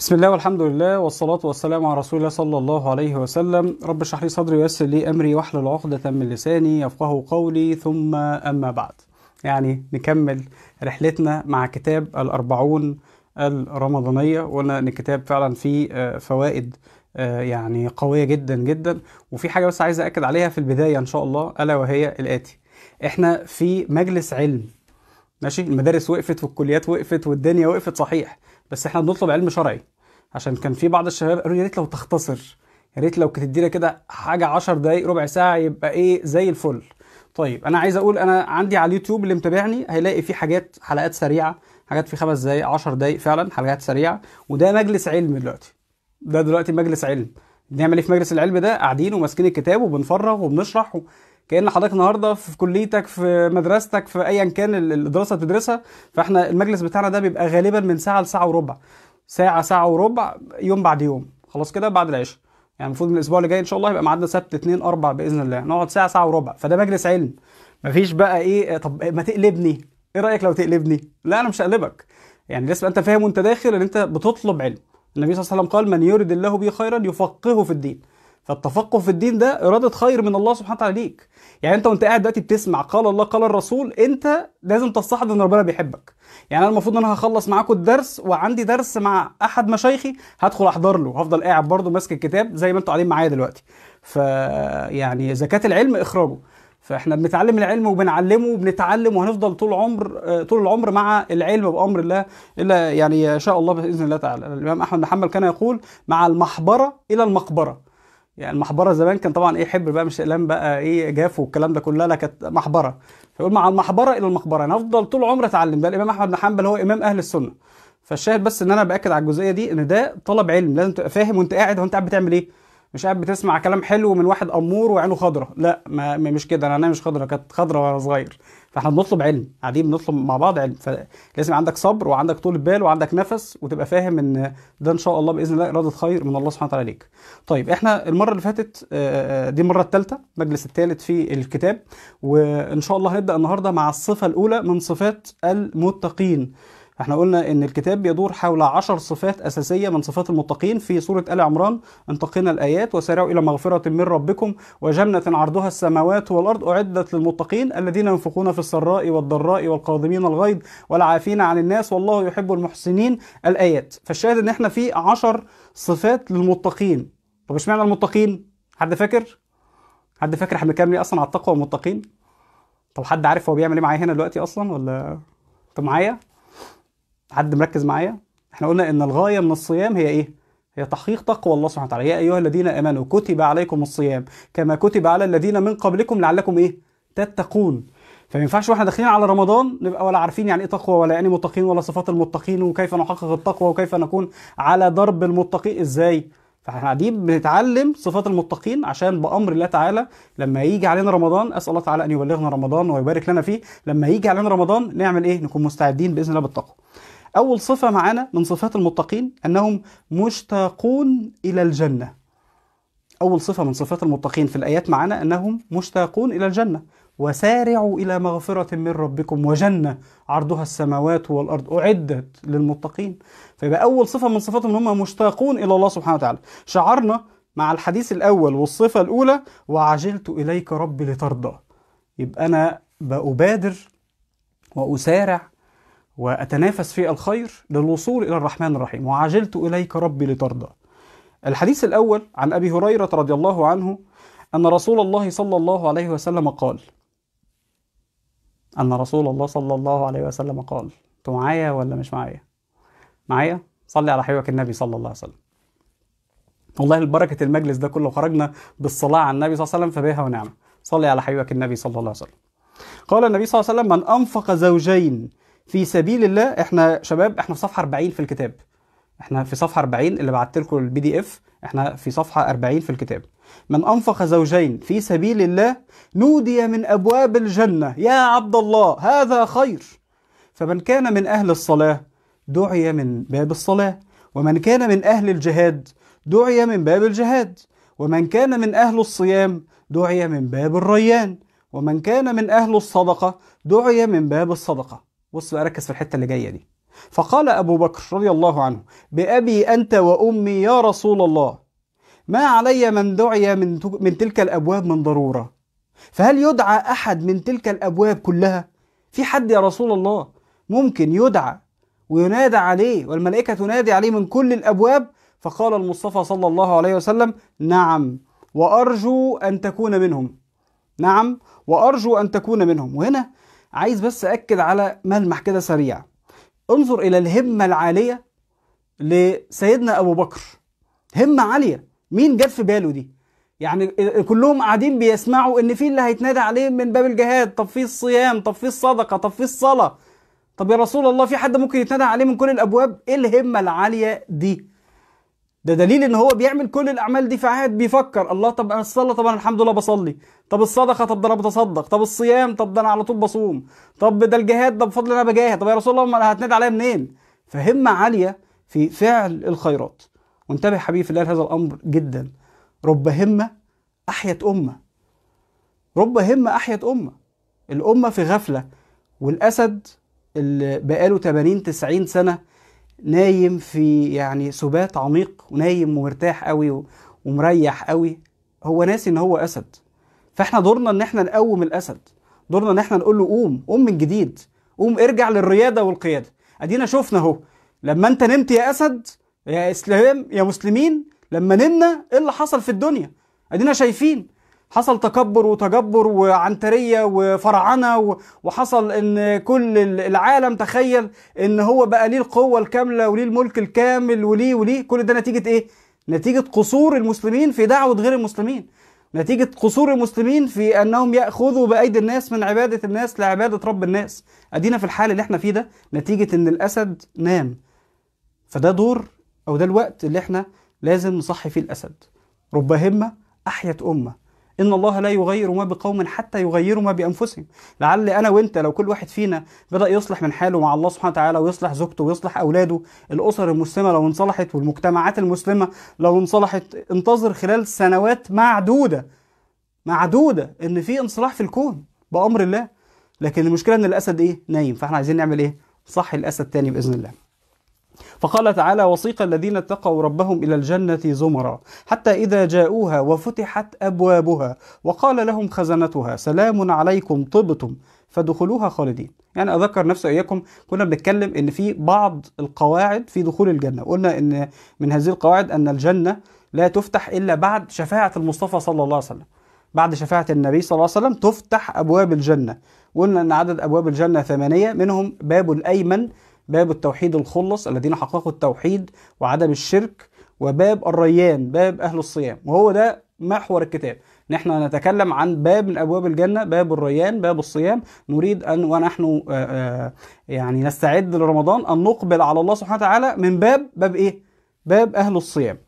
بسم الله والحمد لله والصلاة والسلام على رسول الله صلى الله عليه وسلم رب اشرح لي صدري ويسر لي أمري واحلل عقدة من لساني يفقه قولي ثم أما بعد يعني نكمل رحلتنا مع كتاب الأربعون الرمضانية وقلنا إن الكتاب فعلا فيه آه، فوائد آه، يعني قوية جدا جدا وفي حاجة بس عايز أكد عليها في البداية إن شاء الله ألا وهي الآتي احنا في مجلس علم ماشي المدارس وقفت والكليات وقفت والدنيا وقفت صحيح بس احنا بنطلب علم شرعي عشان كان في بعض الشباب قالوا يا ريت لو تختصر يا ريت لو كانت تدينا كده حاجه 10 دقائق ربع ساعه يبقى ايه زي الفل طيب انا عايز اقول انا عندي على اليوتيوب اللي متابعني هيلاقي في حاجات حلقات سريعه حاجات في خمس دقائق 10 دقائق فعلا حلقات سريعه وده مجلس علم دلوقتي ده دلوقتي مجلس علم بنعمل ايه في مجلس العلم ده قاعدين وماسكين الكتاب وبنفرغ وبنشرح كان حضرتك النهارده في كليتك في مدرستك في ايا كان الدراسه بتدرسها فاحنا المجلس بتاعنا ده بيبقى غالبا من ساعه لساعه وربع ساعه ساعه وربع يوم بعد يوم خلاص كده بعد العشاء يعني المفروض من الاسبوع اللي جاي ان شاء الله يبقى ميعادنا سبت 2 4 باذن الله نقعد ساعه ساعه وربع فده مجلس علم مفيش بقى ايه طب ما تقلبني ايه رايك لو تقلبني لا انا مش هقلبك يعني لسه انت فاهم وانت داخل ان انت بتطلب علم النبي صلى الله عليه وسلم قال من يرد الله به خيرا يفقهه في الدين فالتفقه في الدين ده إرادة خير من الله سبحانه وتعالى ليك يعني أنت وأنت قاعد دلوقتي بتسمع قال الله قال الرسول أنت لازم تستحضر إن ربنا بيحبك يعني أنا المفروض إن أنا هخلص معاكم الدرس وعندي درس مع أحد مشايخي هدخل أحضر له هفضل قاعد برضه ماسك الكتاب زي ما أنتوا قاعدين معايا دلوقتي يعني زكاة العلم إخراجه فاحنا بنتعلم العلم وبنعلمه وبنتعلم وهنفضل طول عمر طول العمر مع العلم بامر الله الا يعني شاء الله باذن الله تعالى الامام احمد بن حنبل كان يقول مع المحبره الى المقبره يعني المحبره زمان كان طبعا ايه حبر بقى مش اقلام بقى ايه جاف والكلام ده كله لا كانت محبره فيقول مع المحبره الى المقبره انا افضل طول عمري اتعلم ده الامام احمد بن حنبل هو امام اهل السنه فالشاهد بس ان انا باكد على الجزئيه دي ان ده طلب علم لازم تبقى فاهم وانت قاعد وانت قاعد بتعمل ايه مش قاعد بتسمع كلام حلو من واحد امور وعينه خضراء لا ما مش كده انا عيني مش خضراء كانت خضراء وانا صغير فاحنا بنطلب علم قاعدين بنطلب مع بعض علم فلازم عندك صبر وعندك طول بال وعندك نفس وتبقى فاهم ان ده ان شاء الله باذن الله اراده خير من الله سبحانه وتعالى ليك طيب احنا المره اللي فاتت آه، آه، دي المره الثالثه المجلس الثالث في الكتاب وان شاء الله هنبدا النهارده مع الصفه الاولى من صفات المتقين احنا قلنا ان الكتاب بيدور حول عشر صفات اساسيه من صفات المتقين في سوره ال عمران انتقينا الايات وسارعوا الى مغفره من ربكم وجنه عرضها السماوات والارض اعدت للمتقين الذين ينفقون في السراء والضراء والقادمين الغيظ والعافين عن الناس والله يحب المحسنين الايات فالشاهد ان احنا في عشر صفات للمتقين طب اشمعنى المتقين حد فاكر حد فاكر احنا بنتكلم اصلا على التقوى والمتقين طب حد عارف هو بيعمل ايه معايا هنا دلوقتي اصلا ولا انت معايا حد مركز معايا احنا قلنا ان الغايه من الصيام هي ايه هي تحقيق تقوى الله سبحانه وتعالى يا ايها الذين امنوا كتب عليكم الصيام كما كتب على الذين من قبلكم لعلكم ايه تتقون فما ينفعش واحنا داخلين على رمضان نبقى ولا عارفين يعني ايه تقوى ولا يعني متقين ولا صفات المتقين وكيف نحقق التقوى وكيف نكون على درب المتقين ازاي فاحنا قاعدين بنتعلم صفات المتقين عشان بامر الله تعالى لما يجي علينا رمضان اسال الله تعالى ان يبلغنا رمضان ويبارك لنا فيه لما يجي علينا رمضان نعمل ايه نكون مستعدين باذن الله بالتقوى أول صفة معانا من صفات المتقين أنهم مشتاقون إلى الجنة أول صفة من صفات المتقين في الآيات معانا أنهم مشتاقون إلى الجنة وسارعوا إلى مغفرة من ربكم وجنة عرضها السماوات والأرض أعدت للمتقين فيبقى أول صفة من صفاتهم هم مشتاقون إلى الله سبحانه وتعالى شعرنا مع الحديث الأول والصفة الأولى وعجلت إليك ربي لترضى يبقى أنا بأبادر وأسارع وأتنافس في الخير للوصول إلى الرحمن الرحيم وعجلت إليك ربي لترضى الحديث الأول عن أبي هريرة رضي الله عنه أن رسول الله صلى الله عليه وسلم قال أن رسول الله صلى الله عليه وسلم قال أنتوا معايا ولا مش معايا؟ معايا؟ صلي على حبيبك النبي صلى الله عليه وسلم والله البركة المجلس ده كله خرجنا بالصلاة على النبي صلى الله عليه وسلم فبها ونعمة صلي على حبيبك النبي صلى الله عليه وسلم قال النبي صلى الله عليه وسلم من أنفق زوجين في سبيل الله احنا شباب احنا في صفحه 40 في الكتاب احنا في صفحه 40 اللي بعت لكم البي دي اف احنا في صفحه 40 في الكتاب من انفق زوجين في سبيل الله نودي من ابواب الجنه يا عبد الله هذا خير فمن كان من اهل الصلاه دعي من باب الصلاه ومن كان من اهل الجهاد دعي من باب الجهاد ومن كان من اهل الصيام دعي من باب الريان ومن كان من اهل الصدقه دعي من باب الصدقه بص بقى ركز في الحته اللي جايه دي فقال ابو بكر رضي الله عنه بابي انت وامي يا رسول الله ما علي من دعي من, من تلك الابواب من ضروره فهل يدعى احد من تلك الابواب كلها في حد يا رسول الله ممكن يدعى وينادى عليه والملائكه تنادي عليه من كل الابواب فقال المصطفى صلى الله عليه وسلم نعم وارجو ان تكون منهم نعم وارجو ان تكون منهم وهنا عايز بس أكد على ملمح كده سريع انظر إلى الهمة العالية لسيدنا أبو بكر همة عالية مين جاب في باله دي يعني كلهم قاعدين بيسمعوا ان في اللي هيتنادى عليه من باب الجهاد طب في الصيام طب في الصدقه طب في الصلاه طب يا رسول الله في حد ممكن يتنادى عليه من كل الابواب ايه الهمه العاليه دي ده دليل ان هو بيعمل كل الاعمال دي في عهد بيفكر الله طب انا الصلاه طب انا الحمد لله بصلي طب الصدقه طب ده انا بتصدق طب الصيام طب ده انا على طول بصوم طب ده الجهاد ده بفضل انا بجاهد طب يا رسول الله ما هتنادي عليا منين فهمه عاليه في فعل الخيرات وانتبه حبيبي في الله لهذا الامر جدا رب همه احيت امه رب همه احيت امه الامه في غفله والاسد اللي بقاله 80 90 سنه نايم في يعني سبات عميق ونايم ومرتاح قوي ومريح قوي هو ناسي ان هو اسد فاحنا دورنا ان احنا نقوم الاسد دورنا ان احنا نقول له قوم قوم من جديد قوم ارجع للرياده والقياده ادينا شفنا اهو لما انت نمت يا اسد يا اسلام يا مسلمين لما نمنا ايه اللي حصل في الدنيا ادينا شايفين حصل تكبر وتجبر وعنتريه وفرعنه وحصل ان كل العالم تخيل ان هو بقى ليه القوه الكامله وليه الملك الكامل وليه وليه كل ده نتيجه ايه؟ نتيجه قصور المسلمين في دعوه غير المسلمين. نتيجة قصور المسلمين في أنهم يأخذوا بأيدي الناس من عبادة الناس لعبادة رب الناس أدينا في الحال اللي احنا فيه ده نتيجة أن الأسد نام فده دور أو ده الوقت اللي احنا لازم نصحي فيه الأسد رب همة أحيت أمة ان الله لا يغير ما بقوم حتى يغيروا ما بانفسهم لعل انا وانت لو كل واحد فينا بدا يصلح من حاله مع الله سبحانه وتعالى ويصلح زوجته ويصلح اولاده الاسر المسلمه لو انصلحت والمجتمعات المسلمه لو انصلحت انتظر خلال سنوات معدوده معدوده ان في انصلاح في الكون بامر الله لكن المشكله ان الاسد ايه نايم فاحنا عايزين نعمل ايه صح الاسد تاني باذن الله فقال تعالى وصيق الذين اتقوا ربهم الى الجنه زمرا حتى اذا جاءوها وفتحت ابوابها وقال لهم خزنتها سلام عليكم طبتم فدخلوها خالدين يعني اذكر نفسي اياكم كنا بنتكلم ان في بعض القواعد في دخول الجنه قلنا ان من هذه القواعد ان الجنه لا تفتح الا بعد شفاعه المصطفى صلى الله عليه وسلم بعد شفاعة النبي صلى الله عليه وسلم تفتح أبواب الجنة قلنا أن عدد أبواب الجنة ثمانية منهم باب الأيمن باب التوحيد الخلص الذين حققوا التوحيد وعدم الشرك وباب الريان باب أهل الصيام وهو ده محور الكتاب نحن نتكلم عن باب من ابواب الجنه باب الريان باب الصيام نريد ان ونحن آه، آه، يعني نستعد لرمضان ان نقبل على الله سبحانه وتعالى من باب باب ايه باب اهل الصيام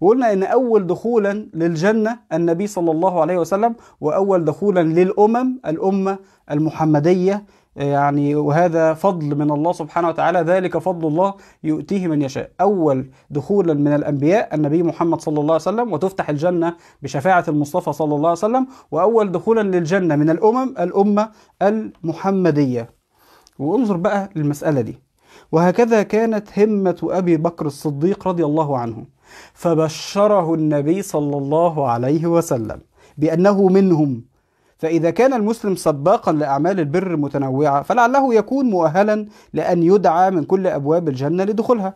وقلنا ان اول دخولا للجنه النبي صلى الله عليه وسلم واول دخولا للامم الامه المحمديه يعني وهذا فضل من الله سبحانه وتعالى ذلك فضل الله يؤتيه من يشاء أول دخولا من الأنبياء النبي محمد صلى الله عليه وسلم وتفتح الجنة بشفاعة المصطفى صلى الله عليه وسلم وأول دخولا للجنة من الأمم الأمة المحمدية وانظر بقى للمسألة دي وهكذا كانت همة أبي بكر الصديق رضي الله عنه فبشره النبي صلى الله عليه وسلم بأنه منهم فإذا كان المسلم سباقا لأعمال البر متنوعة فلعله يكون مؤهلا لأن يدعى من كل أبواب الجنة لدخولها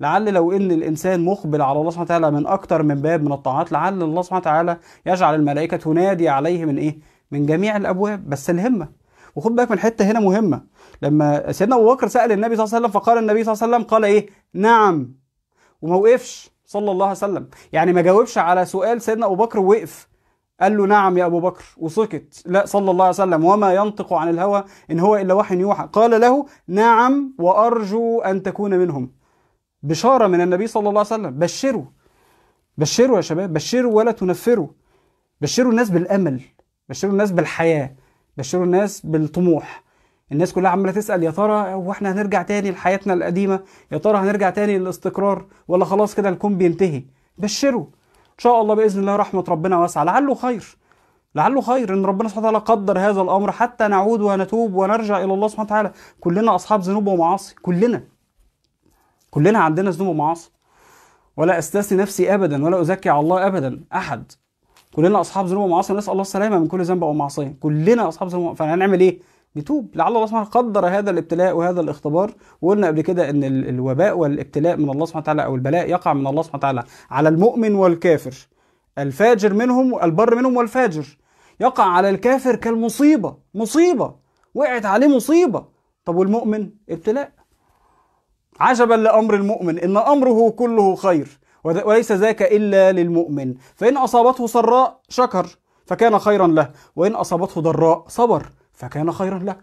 لعل لو ان الانسان مقبل على الله سبحانه وتعالى من اكثر من باب من الطاعات لعل الله سبحانه وتعالى يجعل الملائكه تنادي عليه من ايه؟ من جميع الابواب بس الهمه وخد بالك من حته هنا مهمه لما سيدنا ابو بكر سال النبي صلى الله عليه وسلم فقال النبي صلى الله عليه وسلم قال ايه؟ نعم وما وقفش صلى الله عليه وسلم يعني ما جاوبش على سؤال سيدنا ابو بكر وقف قال له نعم يا أبو بكر وسكت لا صلى الله عليه وسلم وما ينطق عن الهوى إن هو إلا وحي يوحى قال له نعم وأرجو أن تكون منهم بشارة من النبي صلى الله عليه وسلم بشروا بشروا يا شباب بشروا ولا تنفروا بشروا الناس بالأمل بشروا الناس بالحياة بشروا الناس بالطموح الناس كلها عماله تسال يا ترى هو احنا هنرجع تاني لحياتنا القديمه يا ترى هنرجع تاني للاستقرار ولا خلاص كده الكون بينتهي بشروا ان شاء الله باذن الله رحمه ربنا واسعه لعله خير لعله خير ان ربنا سبحانه وتعالى قدر هذا الامر حتى نعود ونتوب ونرجع الى الله سبحانه وتعالى كلنا اصحاب ذنوب ومعاصي كلنا كلنا عندنا ذنوب ومعاصي ولا استثني نفسي ابدا ولا ازكي على الله ابدا احد كلنا اصحاب ذنوب ومعاصي نسال الله السلامه من كل ذنب ومعصيه كلنا اصحاب ذنوب فهنعمل ايه يتوب لعل الله سبحانه قدر هذا الابتلاء وهذا الاختبار وقلنا قبل كده ان الوباء والابتلاء من الله سبحانه وتعالى او البلاء يقع من الله سبحانه وتعالى على المؤمن والكافر الفاجر منهم البر منهم والفاجر يقع على الكافر كالمصيبه مصيبه وقعت عليه مصيبه طب والمؤمن ابتلاء عجبا لامر المؤمن ان امره كله خير وليس ذاك الا للمؤمن فان اصابته سراء شكر فكان خيرا له وان اصابته ضراء صبر فكان خيرا لك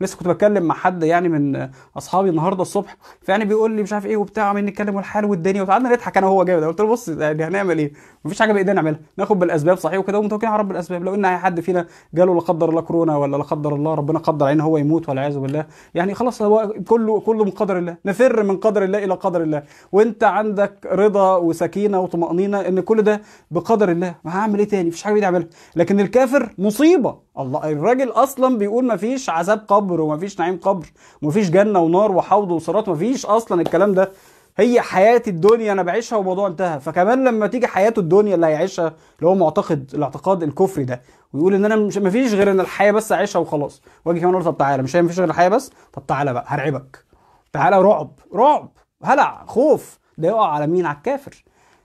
لسه كنت بتكلم مع حد يعني من اصحابي النهارده الصبح فيعني بيقول لي مش عارف ايه وبتاع عمالين نتكلم والحال والدنيا وقعدنا نضحك انا وهو جامد قلت له بص يعني هنعمل ايه؟ مفيش حاجه بايدينا نعملها ناخد بالاسباب صحيح وكده ومتوكلين على رب الاسباب لو ان اي حد فينا جاله لا قدر الله كورونا ولا لا قدر الله ربنا قدر علينا هو يموت والعياذ بالله يعني خلاص هو كله كله من قدر الله نفر من قدر الله الى قدر الله وانت عندك رضا وسكينه وطمانينه ان كل ده بقدر الله ما هعمل ايه تاني؟ مفيش حاجه بايدي اعملها لكن الكافر مصيبه الله الراجل اصلا بيقول مفيش عذاب قبر ومفيش نعيم قبر ومفيش جنه ونار وحوض وصراط مفيش اصلا الكلام ده هي حياه الدنيا انا بعيشها وموضوع انتهى فكمان لما تيجي حياته الدنيا اللي هيعيشها اللي هو معتقد الاعتقاد الكفري ده ويقول ان انا مش مفيش غير ان الحياه بس اعيشها وخلاص واجي كمان اقول طب تعالى مش مفيش غير الحياه بس طب تعالى بقى هرعبك تعالى رعب رعب هلع خوف ده يقع على مين على الكافر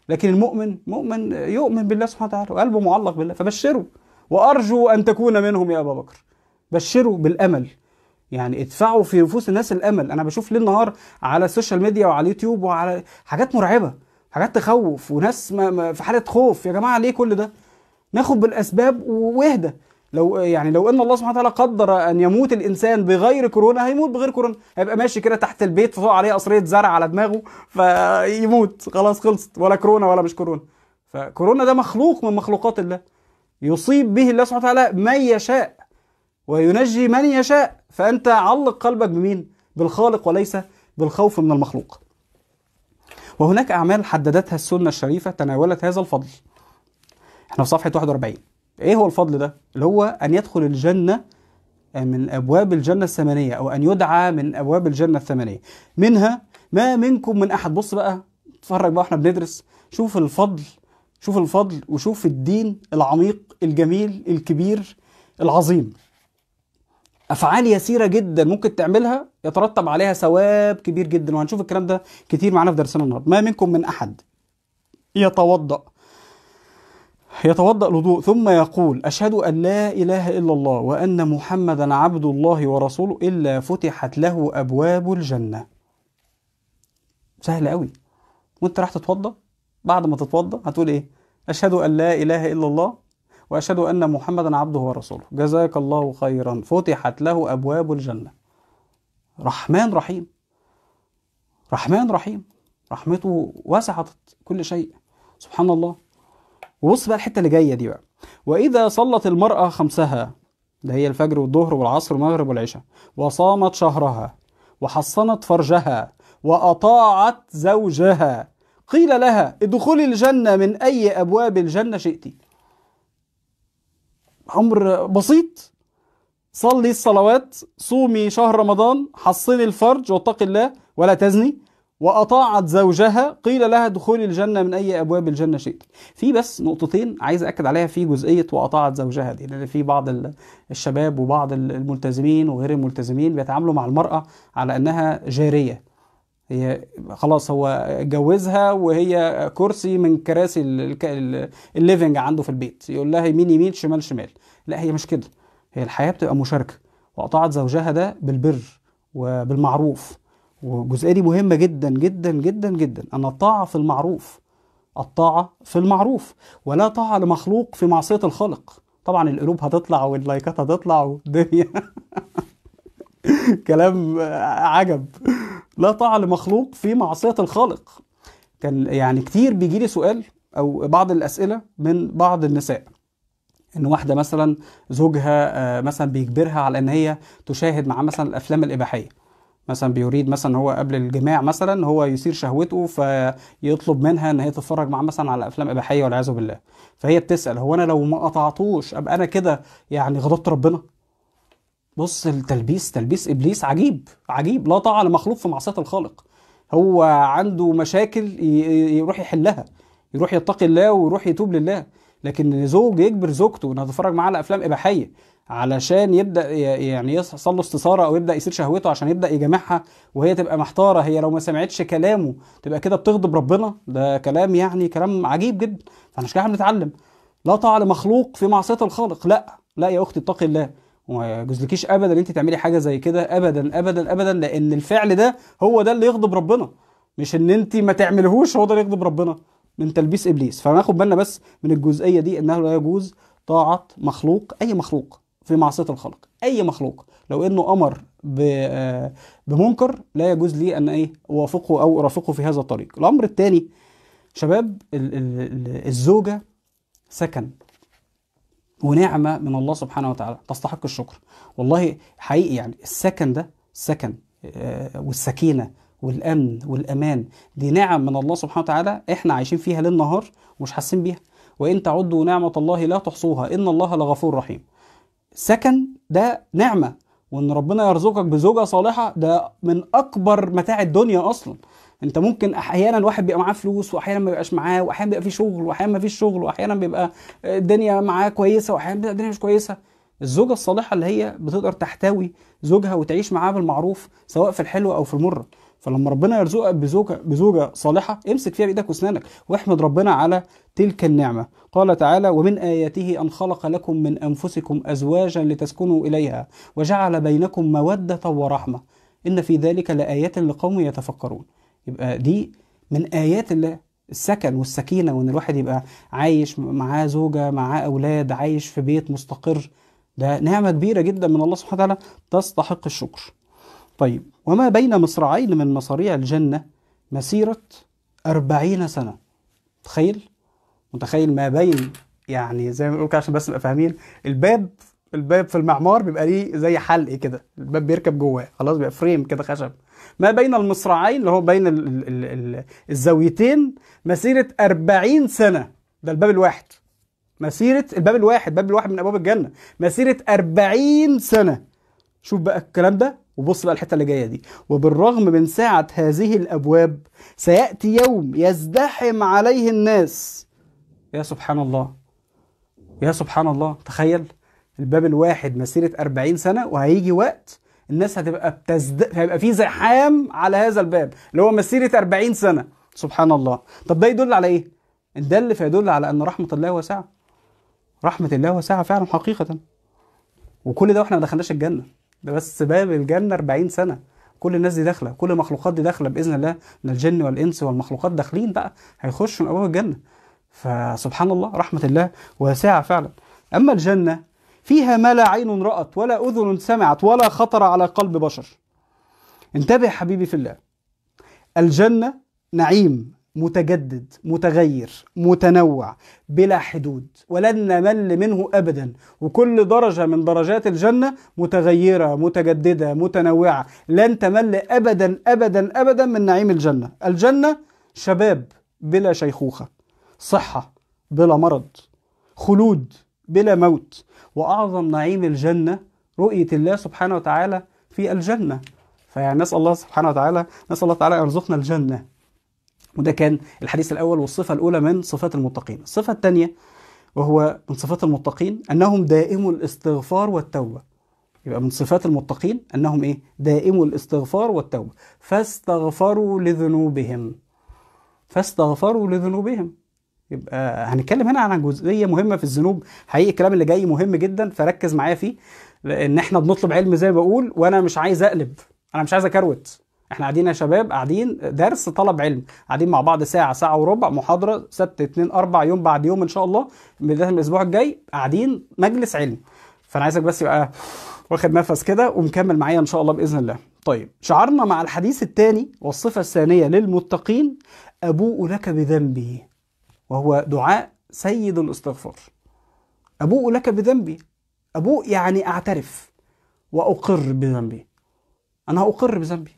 لكن المؤمن مؤمن يؤمن بالله سبحانه وتعالى وقلبه معلق بالله فبشره وأرجو أن تكون منهم يا أبا بكر بشروا بالأمل يعني ادفعوا في نفوس الناس الامل انا بشوف ليل نهار على السوشيال ميديا وعلى اليوتيوب وعلى حاجات مرعبه حاجات تخوف وناس ما ما في حاله خوف يا جماعه ليه كل ده ناخد بالاسباب واهدى لو يعني لو ان الله سبحانه وتعالى قدر ان يموت الانسان بغير كورونا هيموت بغير كورونا هيبقى ماشي كده تحت البيت فوق عليه قصريه زرع على دماغه فيموت خلاص خلصت ولا كورونا ولا مش كورونا فكورونا ده مخلوق من مخلوقات الله يصيب به الله سبحانه وتعالى من يشاء وينجي من يشاء فأنت علق قلبك بمين؟ بالخالق وليس بالخوف من المخلوق وهناك أعمال حددتها السنة الشريفة تناولت هذا الفضل احنا في صفحة 41 ايه هو الفضل ده؟ اللي هو أن يدخل الجنة آه، من أبواب الجنة الثمانية أو أن يدعى من أبواب الجنة الثمانية منها ما منكم من أحد بص بقى اتفرج بقى احنا بندرس شوف الفضل شوف الفضل وشوف الدين العميق الجميل الكبير العظيم افعال يسيره جدا ممكن تعملها يترتب عليها ثواب كبير جدا وهنشوف الكلام ده كتير معانا في درسنا النهارده ما منكم من احد يتوضا يتوضا الوضوء ثم يقول اشهد ان لا اله الا الله وان محمدا عبد الله ورسوله الا فتحت له ابواب الجنه سهل قوي وانت راح تتوضا بعد ما تتوضا هتقول ايه اشهد ان لا اله الا الله واشهد ان محمدا عبده ورسوله جزاك الله خيرا فتحت له ابواب الجنه رحمن رحيم رحمن رحيم رحمته وسعت كل شيء سبحان الله وبص بقى الحته اللي جايه دي بقى واذا صلت المراه خمسها ده هي الفجر والظهر والعصر والمغرب والعشاء وصامت شهرها وحصنت فرجها واطاعت زوجها قيل لها ادخلي الجنة من أي أبواب الجنة شئت أمر بسيط صلي الصلوات صومي شهر رمضان حصني الفرج واتقي الله ولا تزني وأطاعت زوجها قيل لها دخولي الجنة من أي أبواب الجنة شئت في بس نقطتين عايز أكد عليها في جزئية وأطاعت زوجها دي لأن في بعض الشباب وبعض الملتزمين وغير الملتزمين بيتعاملوا مع المرأة على أنها جارية هي خلاص هو جوزها وهي كرسي من كراسي الليفنج عنده في البيت يقول لها يمين يمين شمال شمال لا هي مش كده هي الحياه بتبقى مشاركه واطاعت زوجها ده بالبر وبالمعروف والجزئيه دي مهمه جدا جدا جدا جدا ان الطاعه في المعروف الطاعه في المعروف ولا طاعه لمخلوق في معصيه الخالق طبعا القلوب هتطلع واللايكات هتطلع والدنيا كلام عجب لا طاعه لمخلوق في معصيه الخالق كان يعني كتير بيجي لي سؤال او بعض الاسئله من بعض النساء ان واحده مثلا زوجها آه، مثلا بيجبرها على ان هي تشاهد معاه مثلا الافلام الاباحيه مثلا بيريد مثلا هو قبل الجماع مثلا هو يثير شهوته فيطلب منها ان هي تتفرج معاه مثلا على افلام اباحيه والعياذ بالله فهي بتسال هو انا لو ما قطعتوش ابقى انا كده يعني غضبت ربنا بص التلبيس تلبيس ابليس عجيب عجيب لا طاعه لمخلوق في معصيه الخالق هو عنده مشاكل يروح يحلها يروح يتقي الله ويروح يتوب لله لكن زوج يجبر زوجته انها تتفرج معاه على افلام اباحيه علشان يبدا يعني يحصل له استثاره او يبدا يثير شهوته عشان يبدا يجامعها وهي تبقى محتاره هي لو ما سمعتش كلامه تبقى كده بتغضب ربنا ده كلام يعني كلام عجيب جدا فعشان كده احنا بنتعلم لا طاعه لمخلوق في معصيه الخالق لا لا يا اختي اتقي الله وما يجوزلكيش ابدا ان انت تعملي حاجه زي كده ابدا ابدا ابدا لان الفعل ده هو ده اللي يغضب ربنا مش ان انت ما تعملهوش هو ده اللي يغضب ربنا من تلبيس ابليس فناخد بالنا بس من الجزئيه دي انه لا يجوز طاعه مخلوق اي مخلوق في معصيه الخلق اي مخلوق لو انه امر آه، بمنكر لا يجوز لي ان ايه اوافقه او ارافقه في هذا الطريق الامر الثاني شباب الزوجه سكن ونعمه من الله سبحانه وتعالى تستحق الشكر والله حقيقي يعني السكن ده السكن آه، والسكينه والامن والامان دي نعم من الله سبحانه وتعالى احنا عايشين فيها ليل نهار ومش حاسين بيها وان تعدوا نعمه الله لا تحصوها ان الله لغفور رحيم سكن ده نعمه وان ربنا يرزقك بزوجه صالحه ده من اكبر متاع الدنيا اصلا انت ممكن احيانا الواحد بيبقى معاه فلوس واحيانا ما بيبقاش معاه واحيانا بيبقى فيه شغل واحيانا ما فيش شغل واحيانا بيبقى الدنيا معاه كويسه واحيانا بيبقى الدنيا مش كويسه الزوجه الصالحه اللي هي بتقدر تحتوي زوجها وتعيش معاه بالمعروف سواء في الحلو او في المر فلما ربنا يرزقك بزوجه بزوجه صالحه امسك فيها بايدك واسنانك واحمد ربنا على تلك النعمه قال تعالى ومن اياته ان خلق لكم من انفسكم ازواجا لتسكنوا اليها وجعل بينكم موده ورحمه ان في ذلك لايات لقوم يتفكرون يبقى دي من آيات الله السكن والسكينة وإن الواحد يبقى عايش معاه زوجة معاه أولاد عايش في بيت مستقر ده نعمة كبيرة جدا من الله سبحانه وتعالى تستحق الشكر طيب وما بين مصراعين من مصاريع الجنة مسيرة أربعين سنة تخيل متخيل ما بين يعني زي ما بنقول عشان بس نبقى فاهمين الباب الباب في المعمار بيبقى ليه زي حلق كده الباب بيركب جواه خلاص بيبقى فريم كده خشب ما بين المصراعين اللي هو بين الـ الـ الـ الزاويتين مسيرة 40 سنة ده الباب الواحد مسيرة الباب الواحد باب الواحد من أبواب الجنة مسيرة 40 سنة شوف بقى الكلام ده وبص بقى الحتة اللي جاية دي وبالرغم من ساعة هذه الأبواب سيأتي يوم يزدحم عليه الناس يا سبحان الله يا سبحان الله تخيل الباب الواحد مسيرة 40 سنة وهيجي وقت الناس هتبقى بتزد... هيبقى في زحام على هذا الباب اللي هو مسيرة 40 سنة سبحان الله طب ده يدل على ايه؟ ده اللي فيدل على ان رحمة الله واسعة رحمة الله واسعة فعلا حقيقة وكل ده واحنا ما دخلناش الجنة ده بس باب الجنة 40 سنة كل الناس دي داخله كل المخلوقات دي داخله باذن الله من الجن والانس والمخلوقات داخلين بقى هيخشوا من ابواب الجنه فسبحان الله رحمه الله واسعه فعلا اما الجنه فيها ما لا عين رأت ولا أذن سمعت ولا خطر على قلب بشر انتبه حبيبي في الله الجنة نعيم متجدد متغير متنوع بلا حدود ولن نمل منه ابدا وكل درجه من درجات الجنه متغيره متجدده متنوعه لن تمل ابدا ابدا ابدا من نعيم الجنه الجنه شباب بلا شيخوخه صحه بلا مرض خلود بلا موت وأعظم نعيم الجنة رؤية الله سبحانه وتعالى في الجنة فيعني نسال الله سبحانه وتعالى نسأل الله تعالى أن يرزقنا الجنة وده كان الحديث الأول والصفة الأولى من صفات المتقين الصفة الثانية وهو من صفات المتقين أنهم دائم الاستغفار والتوبة يبقى من صفات المتقين أنهم إيه؟ دائم الاستغفار والتوبة فاستغفروا لذنوبهم فاستغفروا لذنوبهم يبقى هنتكلم هنا عن جزئيه مهمه في الذنوب حقيقي الكلام اللي جاي مهم جدا فركز معايا فيه لان احنا بنطلب علم زي ما بقول وانا مش عايز اقلب انا مش عايز اكروت احنا قاعدين يا شباب قاعدين درس طلب علم قاعدين مع بعض ساعه ساعه وربع محاضره سبت اثنين اربع يوم بعد يوم ان شاء الله بدايه الاسبوع الجاي قاعدين مجلس علم فانا عايزك بس يبقى واخد نفس كده ومكمل معايا ان شاء الله باذن الله طيب شعرنا مع الحديث الثاني والصفه الثانيه للمتقين ابوء لك بذنبي وهو دعاء سيد الاستغفار أبوء لك بذنبي أبوء يعني أعترف وأقر بذنبي أنا أقر بذنبي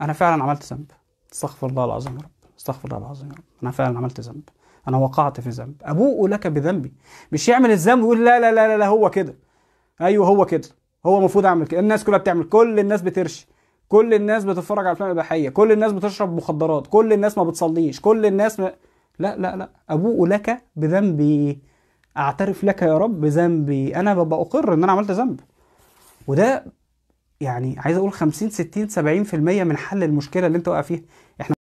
أنا فعلا عملت ذنب استغفر الله العظيم يا رب استغفر الله العظيم يا رب أنا فعلا عملت ذنب أنا وقعت في ذنب أبوء لك بذنبي مش يعمل الذنب ويقول لا لا لا لا هو كده أيوه هو كده هو المفروض أعمل كده الناس كلها بتعمل كل الناس بترشي كل الناس بتتفرج على افلام اباحيه كل الناس بتشرب مخدرات كل الناس ما بتصليش كل الناس ما... لا لا لا أبوء لك بذنبي أعترف لك يا رب بذنبي أنا ببقى أقر إن أنا عملت ذنب وده يعني عايز أقول 50 60 70% من حل المشكلة اللي أنت واقع فيها